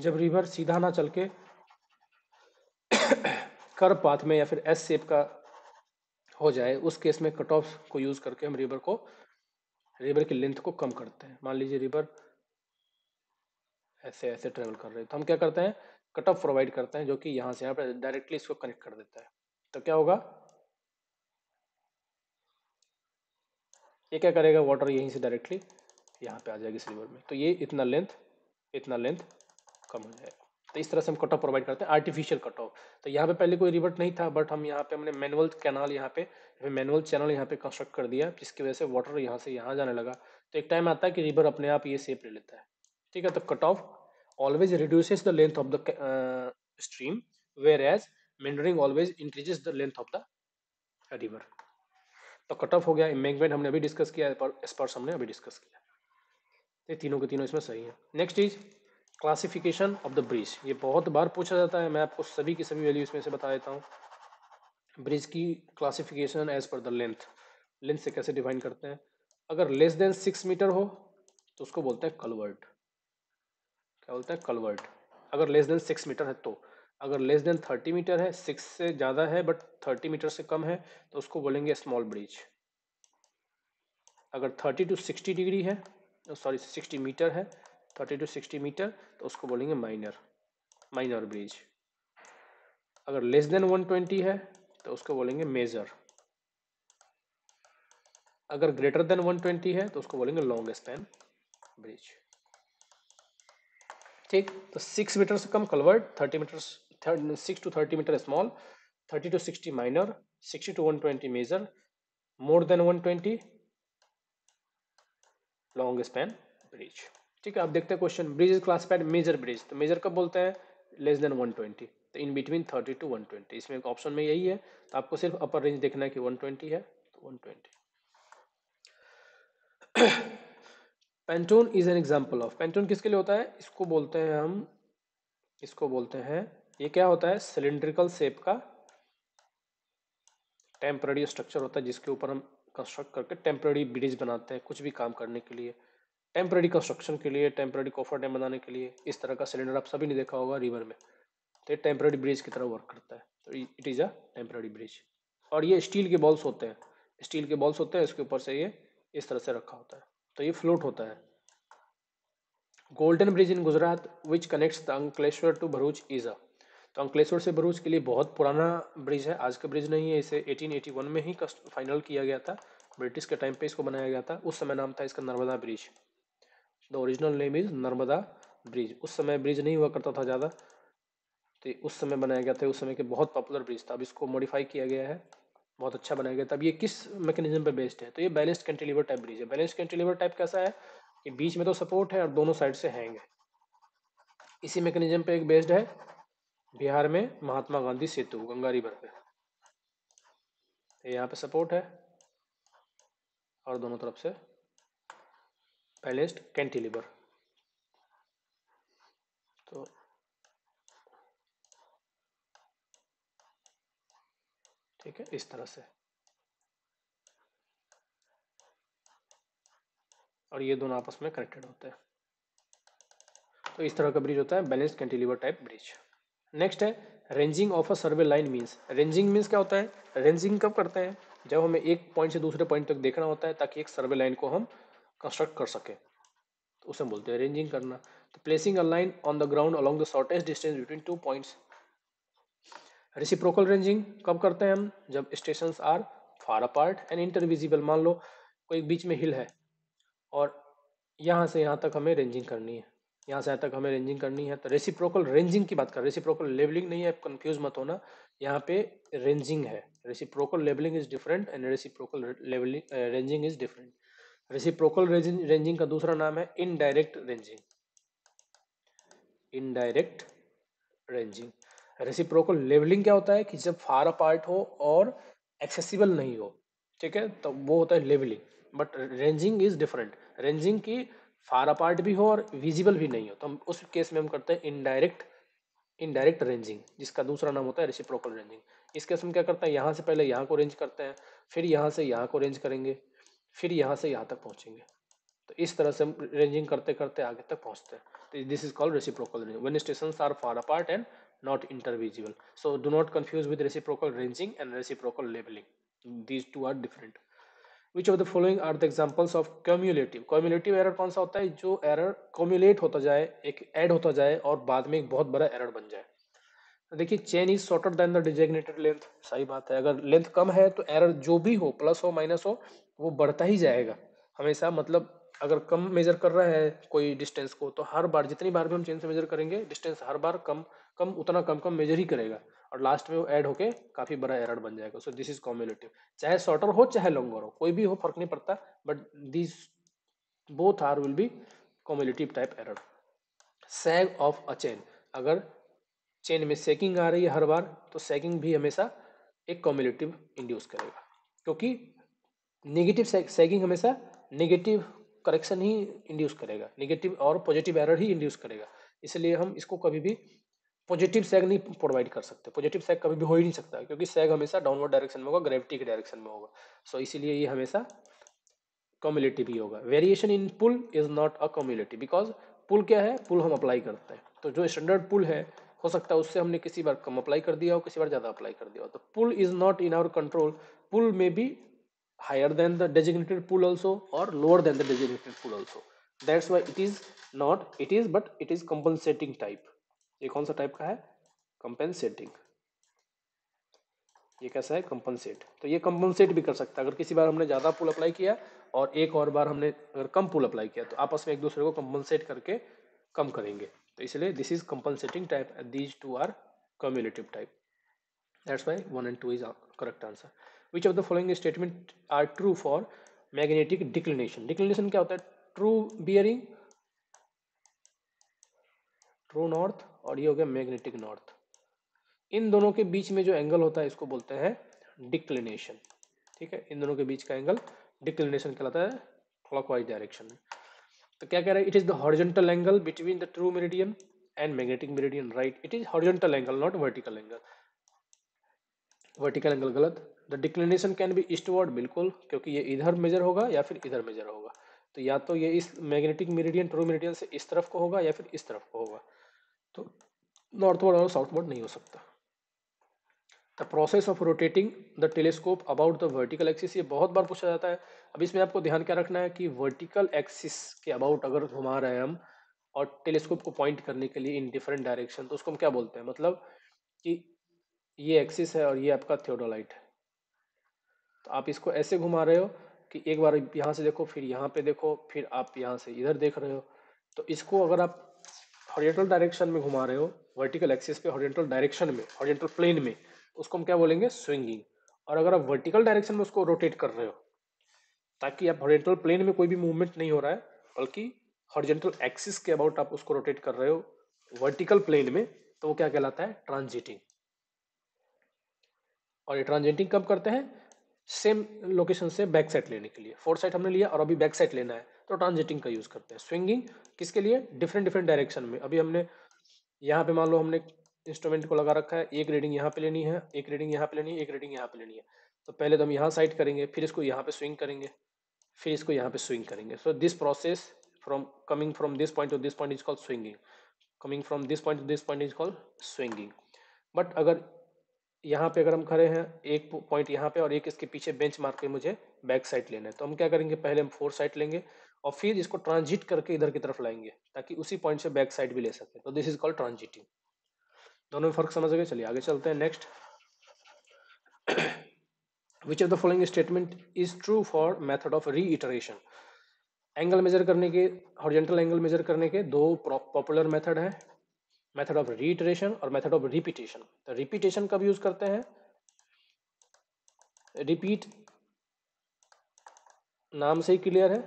Speaker 1: जब रिवर सीधा ना चल के कर पाथ में या फिर एस सेप का हो जाए उस केस में कट ऑफ को यूज करके हम रिवर को रिवर की लेंथ को कम करते हैं मान लीजिए रिवर ऐसे ऐसे ट्रेवल कर रहे हैं तो हम क्या करते हैं कट ऑफ प्रोवाइड करते हैं जो कि यहाँ से यहाँ पर डायरेक्टली इसको कनेक्ट कर देता है तो क्या होगा ये क्या करेगा वाटर यहीं से डायरेक्टली यहाँ पे आ जाएगी इस रिवर में तो ये इतना लेंथ इतना लेंथ कम हो जाएगा तो इस तरह से हम कट ऑफ प्रोवाइड करते हैं आर्टिफिशियल कट ऑफ तो यहाँ पे पहले कोई रिवर्ट नहीं था बट हम यहाँ पे हमने मैनुअल कैनाल यहाँ पे मैनुअल चैनल यहाँ पे कंस्ट्रक्ट कर दिया जिसकी वजह से वाटर यहाँ से यहाँ जाने लगा तो एक टाइम आता है कि रिवर अपने आप ये सेप ले लेता है ठीक है तो cut off always reduces the length of the stream whereas meandering always increases the length of the river तो कट ऑफ हो गया इमेंगमेंट हमने अभी डिस्कस किया स्पर्स हमने अभी डिस्कस किया ये तीनों के तीनों इसमें सही है next is classification of the bridge ये बहुत बार पूछा जाता है मैं आपको सभी की सभी वैल्यूज में से बता देता हूँ ब्रिज की classification as per the length length से कैसे डिफाइन करते हैं अगर लेस देन सिक्स मीटर हो तो उसको बोलते हैं कलवर्ट क्या बोलते हैं कलवर्ट अगर लेस देन सिक्स मीटर है तो अगर लेस देन थर्टी मीटर है सिक्स से ज़्यादा है बट थर्टी मीटर से कम है तो उसको बोलेंगे स्मॉल ब्रिज अगर थर्टी टू सिक्सटी डिग्री है सॉरी सिक्सटी मीटर है थर्टी टू सिक्सटी मीटर तो उसको बोलेंगे माइनर माइनर ब्रिज अगर लेस देन वन ट्वेंटी है तो उसको बोलेंगे मेजर अगर ग्रेटर देन ट्वेंटी है तो उसको बोलेंगे लॉन्ग स्पैन ब्रिज ठीक तो सिक्स मीटर से कम culvert thirty metre six to thirty metre small thirty to sixty minor sixty to one twenty major more than one twenty long span bridge ठीक है अब देखते हैं question bridge is classified major bridge तो major कब बोलते हैं less than 120 तो इन बिटवीन 30 टू 120 इसमें एक ऑप्शन में यही है तो आपको सिर्फ अपर रेंज देखना है कि 120 है तो 120 pontoon is an example of pontoon किसके लिए होता है इसको बोलते हैं हम इसको बोलते हैं ये क्या होता है सिलेंड्रिकल शेप का टेम्पररी स्ट्रक्चर होता है जिसके ऊपर हम कंस्ट्रक्ट करके टेम्पररी ब्रिज बनाते हैं कुछ भी काम करने के लिए टेम्प्रेरी कंस्ट्रक्शन के लिए टेम्प्रेरी कोफर डैम बनाने के लिए इस तरह का सिलेंडर आप सभी ने देखा होगा रिवर में तो ये टेम्प्रेरी ब्रिज की तरह वर्क करता है तो it is a temporary bridge और ये स्टील के बॉल्स होते हैं स्टील के बॉल्स होते हैं इसके ऊपर से ये इस तरह से रखा होता है तो ये फ्लोट होता है golden bridge in Gujarat which connects the Ankleshwar to Bharuch is a तो अंकलेश्वर से भरूच के लिए बहुत पुराना ब्रिज है आज का ब्रिज नहीं है इसे 1881 में ही फाइनल किया गया था ब्रिटिश के टाइम पे इसको बनाया गया था उस समय नाम था इसका Narmada bridge the original name is Narmada bridge उस समय ब्रिज नहीं हुआ करता था ज़्यादा तो उस समय बनाया गया था उस समय के बहुत पॉपुलर ब्रिज था अब इसको मॉडिफाई किया गया है बहुत अच्छा बनाया गया था अब ये किस मैकेनिज्म पे बेस्ड है तो ये बैलेंस्ड कैंटिलीवर टाइप ब्रिज है बैलेंस्ड कैंटिलीवर टाइप कैसा है कि बीच में तो सपोर्ट है और दोनों साइड से हैंग है इसी मैकेनिज्म पे एक बेस्ड है बिहार में महात्मा गांधी सेतु गंगा रिवर पे तो यहाँ पे सपोर्ट है और दोनों तरफ से बैलेंस्ड कैंटिलीवर तो ठीक है इस तरह से और ये दोनों आपस में कनेक्टेड होते हैं तो इस तरह का ब्रिज होता है balanced cantilever type bridge next है ranging of a survey line means ranging means क्या होता है रेंजिंग कब करते हैं जब हमें एक पॉइंट से दूसरे पॉइंट तक देखना होता है ताकि एक सर्वे लाइन को हम कंस्ट्रक्ट कर सके तो उसे बोलते हैं रेंजिंग करना तो placing a line on the ground along the shortest distance between two points reciprocal ranging कब करते हैं हम जब station are far apart and intervisible मान लो कोई बीच में हिल है और यहाँ से यहाँ तक हमें रेंजिंग करनी है यहाँ से यहाँ तक हमें रेंजिंग करनी है तो रेसिप्रोकल रेंजिंग की बात कर रेसिप्रोकल लेबलिंग नहीं है कंफ्यूज मत होना यहाँ पे रेंजिंग है reciprocal levelling is different and reciprocal levelling ranging is different reciprocal ranging का दूसरा नाम है indirect ranging indirect ranging reciprocal levelling क्या होता है कि जब फार अपार्ट हो और एक्सेसिबल नहीं हो ठीक है तो वो होता है levelling but ranging is different ranging की फार अपार्ट भी हो और विजिबल भी नहीं हो तो हम उस केस में हम करते हैं इनडायरेक्ट इनडायरेक्ट रेंजिंग जिसका दूसरा नाम होता है रेसिप्रोकल रेंजिंग इस केस में क्या करते हैं यहाँ से पहले यहाँ को रेंज करते हैं फिर यहाँ से यहाँ को रेंज करेंगे फिर यहाँ से यहाँ तक पहुँचेंगे तो इस तरह से हम रेंजिंग करते करते आगे तक पहुँचते हैं तो this is called reciprocal ranging one station are far apart and not intervisible so do not confuse with reciprocal ranging and reciprocal levelling these two are different which of the following are the examples of cumulative cumulative error कौन सा होता है जो error कम्युलेट होता जाए एक add होता जाए और बाद में एक बहुत बड़ा एरर बन जाए तो देखिए chain is shorter than the designated length सही बात है अगर लेंथ कम है तो एरर जो भी हो प्लस हो माइनस हो वो बढ़ता ही जाएगा हमेशा मतलब अगर कम मेजर कर रहा है कोई डिस्टेंस को तो हर बार जितनी बार भी हम चेन से मेजर करेंगे डिस्टेंस हर बार कम कम उतना कम कम मेजर ही करेगा और लास्ट में वो ऐड होके काफ़ी बड़ा एरर बन जाएगा सो दिस इज कॉम्युलेटिव चाहे शॉर्टर हो चाहे लॉन्गर हो कोई भी हो फर्क नहीं पड़ता but this both are will be cumulative type error sag of a chain अगर चेन में सेकिंग आ रही है हर बार तो सेकिंग भी हमेशा एक कॉम्युलेटिव इंड्यूस करेगा क्योंकि नेगेटिव सेगिंग हमेशा नेगेटिव करेक्शन ही इंड्यूस करेगा नेगेटिव और पॉजिटिव एरर ही इंड्यूस करेगा इसलिए हम इसको कभी भी पॉजिटिव सैग नहीं प्रोवाइड कर सकते पॉजिटिव सैग कभी भी हो ही नहीं सकता क्योंकि सैग हमेशा डाउनवर्ड डायरेक्शन में होगा ग्रेविटी के डायरेक्शन में होगा सो so, इसीलिए ये हमेशा कम्युलेटिव ही होगा variation in pull is not a cumulative because pull क्या है पुल हम अप्लाई करते हैं तो जो स्टैंडर्ड पुल है हो सकता है उससे हमने किसी बार कम अप्लाई कर दिया हो किसी बार ज़्यादा अप्लाई कर दिया हो तो pull is not in our control pull may be higher than the designated pull also और lower than the designated pull also that's why it is not it is but it is compensating type ये कौन सा type का है compensating ये कैसा है compensate तो ये कंपनसेट भी कर सकता है अगर किसी बार हमने ज़्यादा पुल अप्लाई किया और एक और बार हमने अगर कम पुल अप्लाई किया तो आपस में एक दूसरे को कंपनसेट करके कम करेंगे तो इसलिए this is compensating type these two are cumulative type that's why one and two is correct answer which of the following statement are true for magnetic declination declination क्या होता है ट्रू बियरिंग ट्रू नॉर्थ और ये हो गया magnetic north in दोनों के बीच में जो एंगल होता है इसको बोलते हैं डिक्लिनेशन ठीक है इन दोनों के बीच का एंगल डिक्लिनेशन कहलाता है क्लॉकवाइज डायरेक्शन में तो क्या कह रहा है it is the horizontal angle between the true meridian and magnetic meridian right it is horizontal angle not vertical angle vertical angle गलत the declination can be eastward बिल्कुल क्योंकि ये इधर मेजर होगा या फिर इधर मेजर होगा तो या तो ये इस मैग्नेटिक मेरिडियन ट्रू मेरिडियन से इस तरफ को होगा या फिर इस तरफ को होगा तो नॉर्थवर्ड और साउथवर्ड नहीं हो सकता the process of rotating the telescope about the vertical axis ये बहुत बार पूछा जाता है अब इसमें आपको ध्यान क्या रखना है कि वर्टिकल एक्सिस के अबाउट अगर घुमा रहे हैं हम और टेलीस्कोप को पॉइंट करने के लिए इन डिफरेंट डायरेक्शन तो उसको हम क्या बोलते हैं मतलब कि ये एक्सिस है और ये आपका थियोडोलाइट है तो आप इसको ऐसे घुमा रहे हो कि एक बार यहाँ से देखो फिर यहाँ पे देखो फिर आप यहाँ से इधर देख रहे हो तो इसको अगर आप हॉरिजेंटल डायरेक्शन में घुमा रहे हो वर्टिकल एक्सिस पे हॉरिजेंटल डायरेक्शन में हॉरिजेंटल प्लेन में उसको हम क्या बोलेंगे स्विंगिंग और अगर आप वर्टिकल डायरेक्शन में उसको रोटेट कर रहे हो ताकि आप हॉरिजेंटल प्लेन में कोई भी मूवमेंट नहीं हो रहा है बल्कि हॉरिजेंटल एक्सिस के अबाउट आप उसको रोटेट कर रहे हो वर्टिकल प्लेन में तो वो क्या कहलाता है ट्रांजिटिंग और ये ट्रांजिटिंग कब करते हैं सेम लोकेशन से बैक साइड लेने के लिए फोर साइड हमने लिया और अभी बैक साइड लेना है तो ट्रांजिटिंग का यूज करते हैं स्विंगिंग किसके लिए डिफरेंट डिफरेंट डायरेक्शन में अभी हमने यहाँ पे मान लो हमने इंस्ट्रूमेंट को लगा रखा है एक रीडिंग यहाँ पे लेनी है एक रीडिंग यहाँ पे लेनी है एक रीडिंग यहाँ पे लेनी है तो पहले तो हम यहाँ साइड करेंगे फिर इसको यहाँ पे स्विंग करेंगे फिर इसको यहाँ पे स्विंग करेंगे so this process from coming from this point to this point is called swinging coming from this point to this point is called swinging but अगर यहाँ पे अगर हम खड़े हैं एक पॉइंट यहाँ पे और एक इसके पीछे बेंच मार के मुझे बैक साइड लेना है तो हम क्या करेंगे पहले हम फोर साइड लेंगे और फिर इसको ट्रांजिट करके इधर की तरफ लाएंगे ताकि उसी पॉइंट से बैक साइड भी ले सके तो दिस इज कॉल्ड ट्रांजिटिंग दोनों में फर्क समझ गए चलिए आगे चलते हैं next which of the following statement is true for method of reiteration angle measure करने के हॉरिजेंटल एंगल मेजर करने के दो पॉपुलर मेथड हैं मेथड ऑफ री इटरेशन और मेथड ऑफ रिपीटेशन तो रिपीटेशन कब यूज करते हैं रिपीट नाम से ही क्लियर है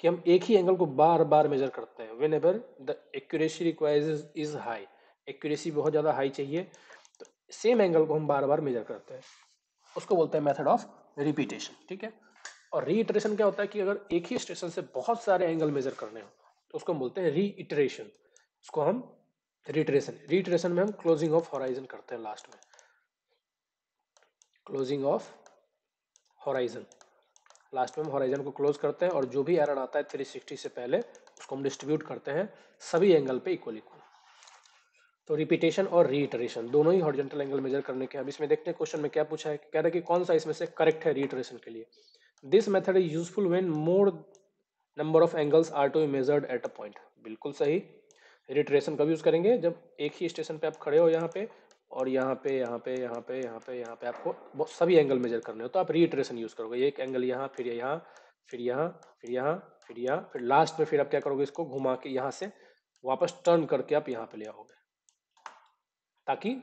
Speaker 1: कि हम एक ही एंगल को बार बार मेजर करते हैं whenever the accuracy requires is high accuracy बहुत ज़्यादा हाई चाहिए तो सेम एंगल को हम बार बार मेजर करते हैं उसको बोलते हैं मेथड ऑफ रिपीटेशन ठीक है और रीइटरेशन क्या होता है कि अगर एक ही स्टेशन से बहुत सारे एंगल मेजर करने हो तो उसको हम बोलते हैं रीइटरेशन उसको हम रिटरेशन रिटरेशन में हम क्लोजिंग ऑफ हॉराइजन करते हैं लास्ट में क्लोजिंग ऑफ हॉराइजन लास्ट में हम हॉराइजन को क्लोज करते हैं और जो भी एरर आता है 360 से पहले उसको हम डिस्ट्रीब्यूट करते हैं सभी एंगल पे इक्वल इक्वल तो रिपीटेशन और रीइटरेशन दोनों ही हॉरिजॉन्टल एंगल मेजर करने के अब इसमें देखते हैं क्वेश्चन में क्या पूछा है कह रहा है कि कौन सा इसमें से करेक्ट है रीइटरेशन के लिए this method is useful when more number of angles are to measured at a point बिल्कुल सही रिट्रेशन कब यूज़ करेंगे जब एक ही स्टेशन पे आप खड़े हो यहाँ पे और यहाँ पे यहाँ पे यहाँ पे यहाँ पे यहाँ पे आपको सभी एंगल मेजर करने हो तो आप रिट्रेशन यूज़ करोगे एक एंगल यहाँ फिर यहाँ फिर यहाँ फिर यहाँ फिर यहाँ फिर लास्ट में फिर आप क्या करोगे इसको घुमा के यहाँ से वापस टर्न करके आप यहाँ पे ले आओगे ताकि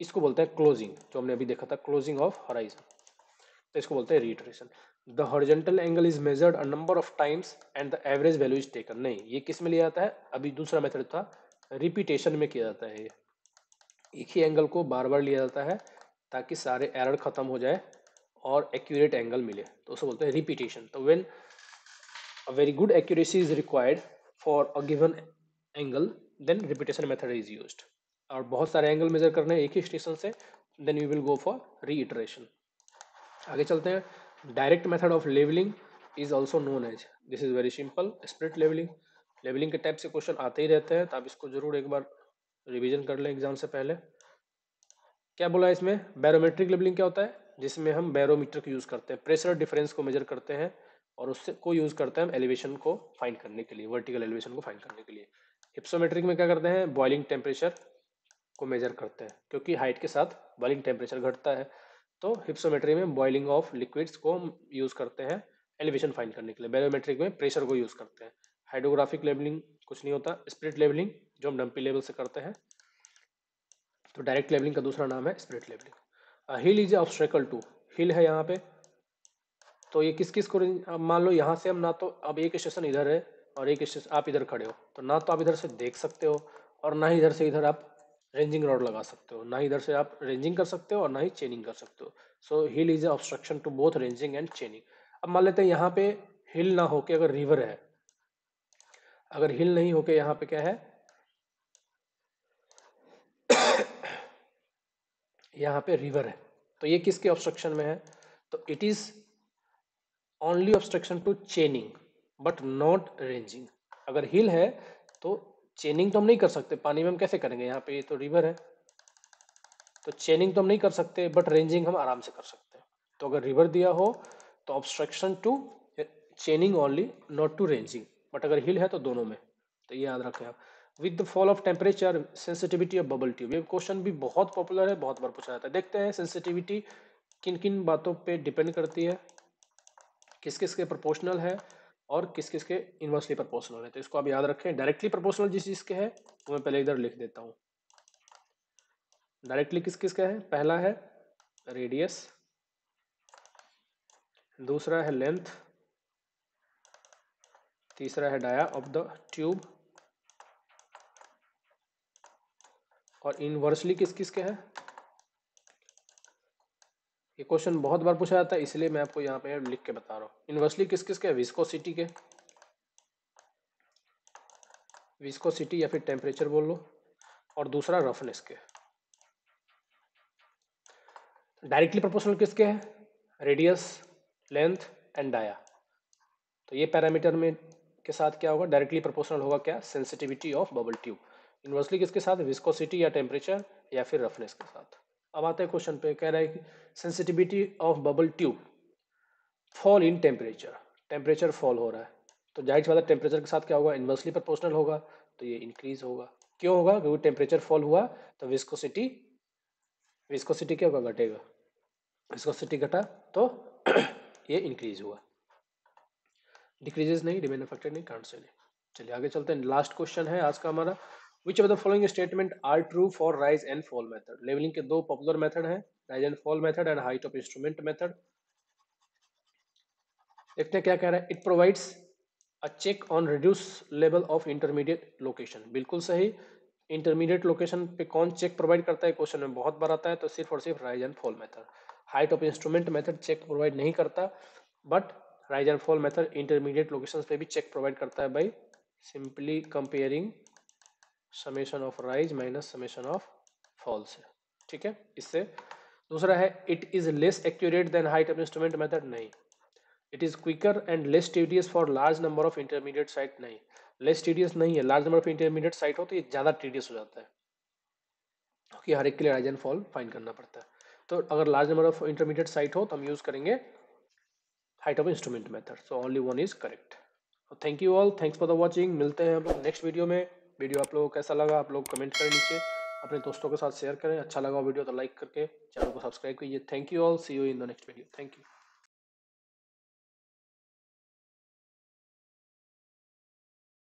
Speaker 1: इसको बोलते हैं क्लोजिंग जो हमने अभी देखा था क्लोजिंग ऑफ हराइजन तो इसको बोलते हैं reiteration the horizontal angle is measured a number of times and the average value is taken नहीं ये किस में लिया जाता है अभी दूसरा मेथड था रिपीटेशन में किया जाता है ये एक ही एंगल को बार बार लिया जाता है ताकि सारे एरर खत्म हो जाए और एक्यूरेट एंगल मिले तो उसको बोलते हैं रिपीटेशन तो when a very good accuracy is required for a given angle then repetition method is used और बहुत सारे एंगल मेजर करने हैं एक ही स्टेशन से then you will go for reiteration आगे चलते हैं direct method of levelling is also known as this is very simple spirit levelling levelling के टाइप से क्वेश्चन आते ही रहते हैं तो आप इसको जरूर एक बार रिविजन कर लें एग्जाम से पहले क्या बोला इसमें बैरोमेट्रिक लेवलिंग क्या होता है जिसमें हम बैरोमीटर को यूज़ करते हैं प्रेशर डिफरेंस को मेजर करते हैं और उससे को यूज़ करते हैं हम एलिवेशन को फाइंड करने के लिए वर्टिकल एलिवेशन को फाइंड करने के लिए हिप्सोमेट्रिक में क्या करते हैं बॉइलिंग टेम्परेचर को मेजर करते हैं क्योंकि हाइट के साथ बॉइलिंग टेम्परेचर घटता है तो हिप्सोमेट्री में बॉइलिंग ऑफ लिक्विड्स को यूज़ करते हैं एलिवेशन फाइन करने के लिए बैरोमेट्रिक में प्रेशर को यूज़ करते हैं हाइड्रोग्राफिक लेवलिंग कुछ नहीं होता स्प्रिट लेवलिंग जो हम डंपी लेवल से करते हैं तो डायरेक्ट लेवलिंग का दूसरा नाम है spirit levelling hill is obstacle to hill है यहाँ पे तो ये किस किस को मान लो यहाँ से हम ना तो अब एक स्टेशन इधर है और एक स्टेशन आप इधर खड़े हो तो ना तो आप इधर से देख सकते हो और ना इधर से इधर आप रेंजिंग रॉड लगा सकते हो ना इधर से आप रेंजिंग कर सकते हो और ना ही चेनिंग कर सकते हो so hill is obstruction to both ranging and chaining अब मान लेते हैं यहाँ पे हिल ना होके अगर रिवर है अगर हिल नहीं होके यहाँ पे क्या है यहाँ पे रिवर है तो ये किसके ऑब्स्ट्रक्शन में है तो it is only obstruction to chaining but not ranging अगर हिल है तो चेनिंग तो हम नहीं कर सकते पानी में हम कैसे करेंगे यहाँ पे ये तो रिवर है तो चेनिंग तो हम नहीं कर सकते बट रेंजिंग हम आराम से कर सकते हैं तो अगर रिवर दिया हो तो obstruction to chaining only not to ranging but अगर हिल है तो दोनों में तो ये याद रखें आप with the fall of temperature sensitivity of bubble tube ये क्वेश्चन भी बहुत पॉपुलर है बहुत बार पूछा जाता है देखते हैं सेंसिटिविटी किन किन बातों पे डिपेंड करती है किस किस के प्रोपोर्शनल है और किस किसके इन्वर्सली प्रपोर्सनल है तो इसको आप याद रखें डायरेक्टली प्रपोर्शनल जिस चीज़ के है वो मैं पहले इधर लिख देता हूँ डायरेक्टली किस किस का है पहला है रेडियस दूसरा है लेंथ तीसरा है डाया ऑफ द ट्यूब और इन्वर्सली किस किस के हैं ये क्वेश्चन बहुत बार पूछा जाता है इसलिए मैं आपको यहाँ पे लिख के बता रहा हूँ इन्वर्सली किस किस के विस्कोसिटी के विस्कोसिटी या फिर टेम्परेचर बोल लो और दूसरा रफनेस के डायरेक्टली प्रोपोर्शनल किसके हैं रेडियस लेंथ एंड डाया तो ये पैरामीटर में के साथ क्या होगा डायरेक्टली प्रोपोर्शनल होगा क्या sensitivity of bubble tube inversely किसके साथ विस्कोसिटी या टेम्परेचर या फिर रफनेस के साथ अब आते हैं क्वेश्चन पे कह रहा है कि sensitivity of bubble tube fall in temperature temperature fall हो रहा है तो जाहिर सी बात है टेम्परेचर के साथ क्या होगा इन्वर्सली प्रोपोर्शनल होगा तो ये इंक्रीज होगा क्यों होगा क्योंकि टेम्परेचर फॉल हुआ तो विस्कोसिटी विस्कोसिटी क्या होगा घटेगा विस्कोसिटी घटा तो ये इंक्रीज हुआ डिक्रीजेस नहीं डिमेन नहीं कारण से नहीं चलिए आगे चलते हैं लास्ट क्वेश्चन है आज का हमारा which of the following statement are true for rise and fall method levelling के दो पॉपुलर मेथड हैं rise and fall method and height of instrument method देखते हैं क्या कह रहा है it provides a check on reduce level of intermediate location बिल्कुल सही इंटरमीडिएट लोकेशन पे कौन चेक प्रोवाइड करता है क्वेश्चन में बहुत बार आता है तो सिर्फ और सिर्फ rise and fall method height of instrument method check provide नहीं करता but rise and fall method intermediate location पे भी चेक प्रोवाइड करता है by simply comparing summation of rise minus summation of falls है ठीक है इससे दूसरा है it is less accurate than height of instrument method नहीं it is quicker and less tedious for large number of intermediate site नहीं less tedious नहीं है large number of intermediate site हो तो ये ज़्यादा टीडियस हो जाता है क्योंकि हर एक के लिए राइज एंड फॉल फाइंड करना पड़ता है तो अगर large number of intermediate site हो तो हम यूज़ करेंगे height of instrument method so only one is correct thank you all thanks for the watching मिलते हैं हम लोग नेक्स्ट वीडियो में वीडियो आप लोगों को कैसा लगा आप लोग कमेंट करें नीचे अपने दोस्तों के साथ शेयर करें अच्छा लगा वीडियो तो लाइक करके चैनल को सब्सक्राइब कीजिए thank you all see you in the next video thank you